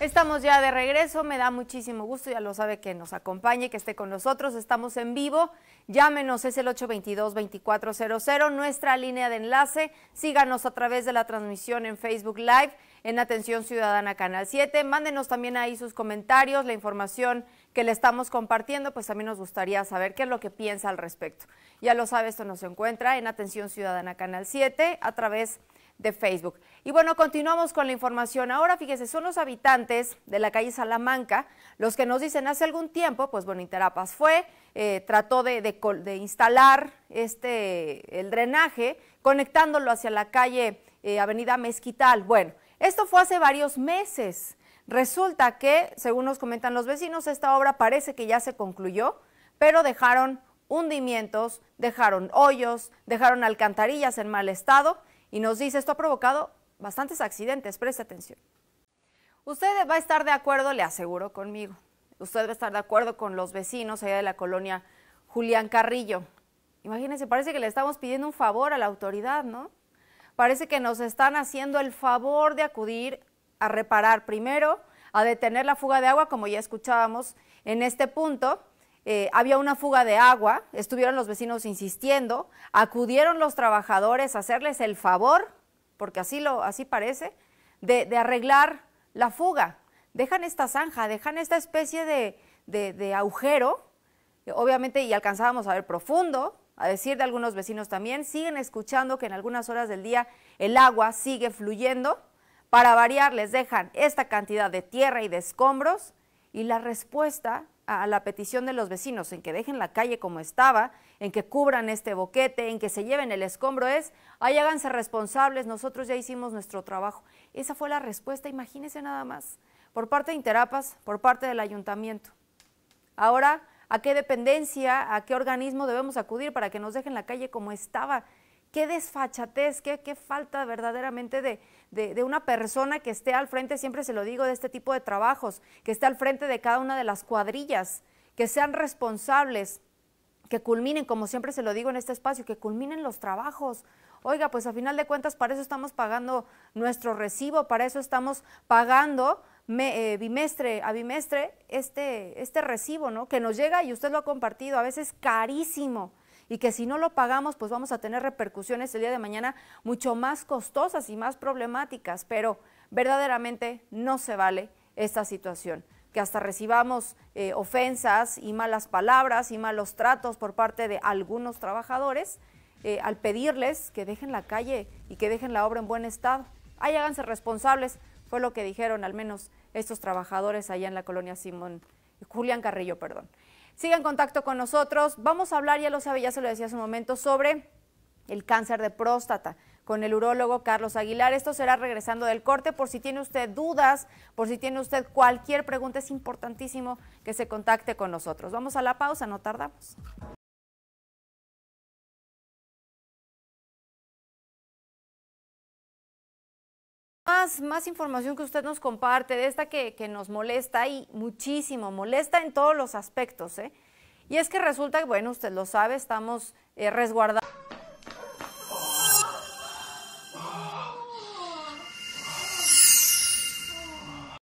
Estamos ya de regreso, me da muchísimo gusto, ya lo sabe que nos acompañe, que esté con nosotros, estamos en vivo, llámenos, es el 822-2400, nuestra línea de enlace, síganos a través de la transmisión en Facebook Live, en Atención Ciudadana Canal 7, mándenos también ahí sus comentarios, la información que le estamos compartiendo, pues también nos gustaría saber qué es lo que piensa al respecto. Ya lo sabe, esto nos encuentra en Atención Ciudadana Canal 7 a través de de Facebook. Y bueno, continuamos con la información. Ahora, fíjese, son los habitantes de la calle Salamanca los que nos dicen hace algún tiempo, pues bueno, Interapas fue, eh, trató de, instalar este, el drenaje conectándolo hacia la calle eh, Avenida Mezquital. Bueno, esto fue hace varios meses. Resulta que, según nos comentan los vecinos, esta obra parece que ya se concluyó, pero dejaron hundimientos, dejaron hoyos, dejaron alcantarillas en mal estado y nos dice, esto ha provocado bastantes accidentes, preste atención. Usted va a estar de acuerdo, le aseguro conmigo, usted va a estar de acuerdo con los vecinos allá de la colonia Julián Carrillo. Imagínense, parece que le estamos pidiendo un favor a la autoridad, ¿no? Parece que nos están haciendo el favor de acudir a reparar primero, a detener la fuga de agua, como ya escuchábamos en este punto, eh, había una fuga de agua, estuvieron los vecinos insistiendo, acudieron los trabajadores a hacerles el favor, porque así, lo, así parece, de, arreglar la fuga. Dejan esta zanja, dejan esta especie de, de, agujero, obviamente, y alcanzábamos a ver profundo, a decir de algunos vecinos también, siguen escuchando que en algunas horas del día el agua sigue fluyendo. Para variar, les dejan esta cantidad de tierra y de escombros y la respuesta a la petición de los vecinos, en que dejen la calle como estaba, en que cubran este boquete, en que se lleven el escombro, es, ahí háganse responsables, nosotros ya hicimos nuestro trabajo. Esa fue la respuesta, imagínense nada más, por parte de Interapas, por parte del ayuntamiento. Ahora, ¿a qué dependencia, a qué organismo debemos acudir para que nos dejen la calle como estaba? qué desfachatez, qué, falta verdaderamente de, una persona que esté al frente, siempre se lo digo, de este tipo de trabajos, que esté al frente de cada una de las cuadrillas, que sean responsables, que culminen, como siempre se lo digo en este espacio, que culminen los trabajos. Oiga, pues a final de cuentas para eso estamos pagando nuestro recibo, para eso estamos pagando eh, bimestre a bimestre este, este recibo, ¿no? Que nos llega y usted lo ha compartido, a veces carísimo y que si no lo pagamos, pues vamos a tener repercusiones el día de mañana mucho más costosas y más problemáticas, pero verdaderamente no se vale esta situación que hasta recibamos eh, ofensas y malas palabras y malos tratos por parte de algunos trabajadores eh, al pedirles que dejen la calle y que dejen la obra en buen estado. Ahí háganse responsables, fue lo que dijeron al menos estos trabajadores allá en la colonia Simón, Julián Carrillo, perdón. Siga en contacto con nosotros. Vamos a hablar, ya lo sabe, ya se lo decía hace un momento, sobre el cáncer de próstata con el urólogo Carlos Aguilar. Esto será regresando del corte. Por si tiene usted dudas, por si tiene usted cualquier pregunta, es importantísimo que se contacte con nosotros. Vamos a la pausa, no tardamos. Más, más, información que usted nos comparte, de esta que, que, nos molesta y muchísimo, molesta en todos los aspectos. ¿eh? Y es que resulta que, bueno, usted lo sabe, estamos eh, resguardados.